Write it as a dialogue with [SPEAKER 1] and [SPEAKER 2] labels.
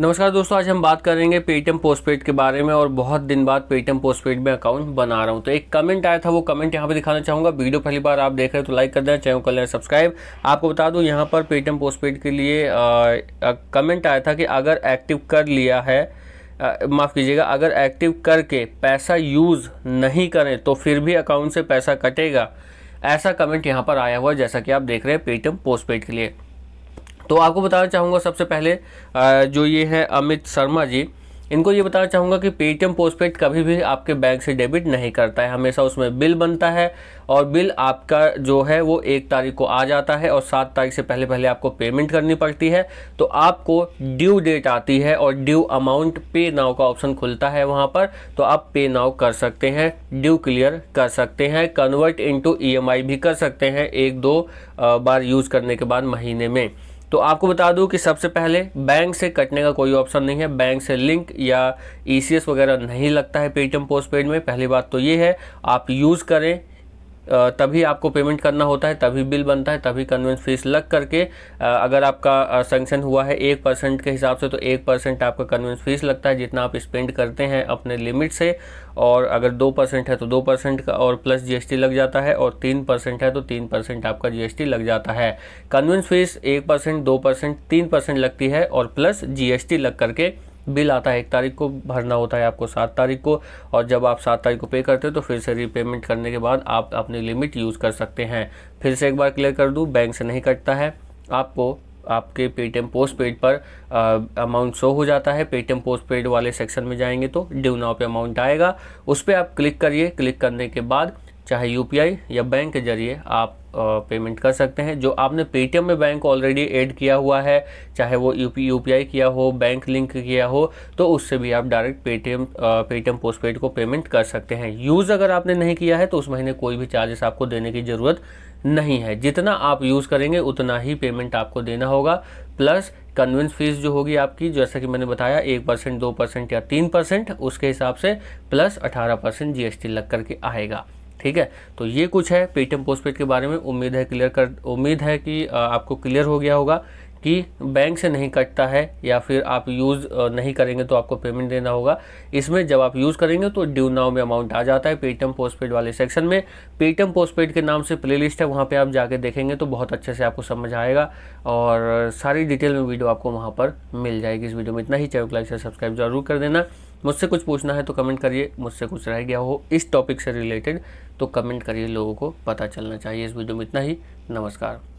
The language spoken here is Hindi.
[SPEAKER 1] नमस्कार दोस्तों आज हम बात करेंगे पेटीएम पोस्टपेड के बारे में और बहुत दिन बाद पेटीएम पोस्टपेड में अकाउंट बना रहा हूं तो एक कमेंट आया था वो कमेंट यहां पे दिखाना चाहूंगा वीडियो पहली बार आप देख रहे हो तो लाइक कर देना चैनल कर लेना सब्सक्राइब आपको बता दूं यहां पर पेटीएम पोस्टपेड के लिए आ, आ, कमेंट आया था कि अगर एक्टिव कर लिया है माफ़ कीजिएगा अगर एक्टिव करके पैसा यूज़ नहीं करें तो फिर भी अकाउंट से पैसा कटेगा ऐसा कमेंट यहाँ पर आया हुआ जैसा कि आप देख रहे हैं पेटीएम पोस्टपेड के लिए तो आपको बताना चाहूँगा सबसे पहले जो ये है अमित शर्मा जी इनको ये बताना चाहूँगा कि पेटीएम पोस्टपेड कभी भी आपके बैंक से डेबिट नहीं करता है हमेशा उसमें बिल बनता है और बिल आपका जो है वो एक तारीख को आ जाता है और सात तारीख से पहले पहले आपको पेमेंट करनी पड़ती है तो आपको ड्यू डेट आती है और ड्यू अमाउंट पे नाव का ऑप्शन खुलता है वहाँ पर तो आप पे नाव कर सकते हैं ड्यू क्लियर कर सकते हैं कन्वर्ट इंटू ई भी कर सकते हैं एक दो बार यूज़ करने के बाद महीने में तो आपको बता दूं कि सबसे पहले बैंक से कटने का कोई ऑप्शन नहीं है बैंक से लिंक या ई e वगैरह नहीं लगता है पेटीएम पोस्ट पेड में पहली बात तो ये है आप यूज़ करें तभी आपको पेमेंट करना होता है तभी बिल बनता है तभी कन्वेंस फीस लग करके अगर आपका सेंक्शन हुआ है एक परसेंट के हिसाब से तो एक परसेंट आपका कन्वेंस फीस लगता है जितना आप स्पेंड करते हैं अपने लिमिट से और अगर दो परसेंट है तो दो परसेंट का और प्लस जीएसटी लग जाता है और तीन परसेंट है तो तीन परसेंट आपका जीएसटी लग जाता है कन्वेंस फीस एक परसेंट दो परसेंट तीन परसेंट लगती है और प्लस जीएसटी लग करके बिल आता है एक तारीख को भरना होता है आपको सात तारीख को और जब आप सात तारीख को पे करते हो तो फिर से रीपेमेंट करने के बाद आप अपनी लिमिट यूज़ कर सकते हैं फिर से एक बार क्लियर कर दूँ बैंक से नहीं कटता है आपको आपके पेटीएम पोस्ट पेड पर अमाउंट शो हो जाता है पेटीएम पोस्ट पेड वाले सेक्शन में जाएंगे तो ड्यू नाउ पे अमाउंट आएगा उस पर आप क्लिक करिए क्लिक करने के बाद चाहे यू या बैंक के ज़रिए आप पेमेंट कर सकते हैं जो आपने पेटीएम में बैंक ऑलरेडी ऐड किया हुआ है चाहे वो यू पी किया हो बैंक लिंक किया हो तो उससे भी आप direct Paytm Paytm post paid को पेमेंट कर सकते हैं यूज़ अगर आपने नहीं किया है तो उस महीने कोई भी चार्जेस आपको देने की ज़रूरत नहीं है जितना आप यूज़ करेंगे उतना ही पेमेंट आपको देना होगा प्लस कन्वेंस फीस जो होगी आपकी जैसा कि मैंने बताया एक परसेंट दो परसेंट या तीन परसेंट उसके हिसाब से प्लस अठारह परसेंट जी लग करके आएगा ठीक है तो ये कुछ है पेटीएम पोस्टपेड के बारे में उम्मीद है क्लियर कर उम्मीद है कि आपको क्लियर हो गया होगा कि बैंक से नहीं कटता है या फिर आप यूज़ नहीं करेंगे तो आपको पेमेंट देना होगा इसमें जब आप यूज़ करेंगे तो ड्यू नाव में अमाउंट आ जाता है पेटीएम पोस्टपेड वाले सेक्शन में पेटीएम पोस्टपेड के नाम से प्लेलिस्ट है वहाँ पे आप जाके देखेंगे तो बहुत अच्छे से आपको समझ आएगा और सारी डिटेल में वीडियो आपको वहाँ पर मिल जाएगी इस वीडियो में इतना ही चैनल लाइक से सब्सक्राइब जरूर कर देना मुझसे कुछ पूछना है तो कमेंट करिए मुझसे कुछ रह गया हो इस टॉपिक से रिलेटेड तो कमेंट करिए लोगों को पता चलना चाहिए इस वीडियो में इतना ही नमस्कार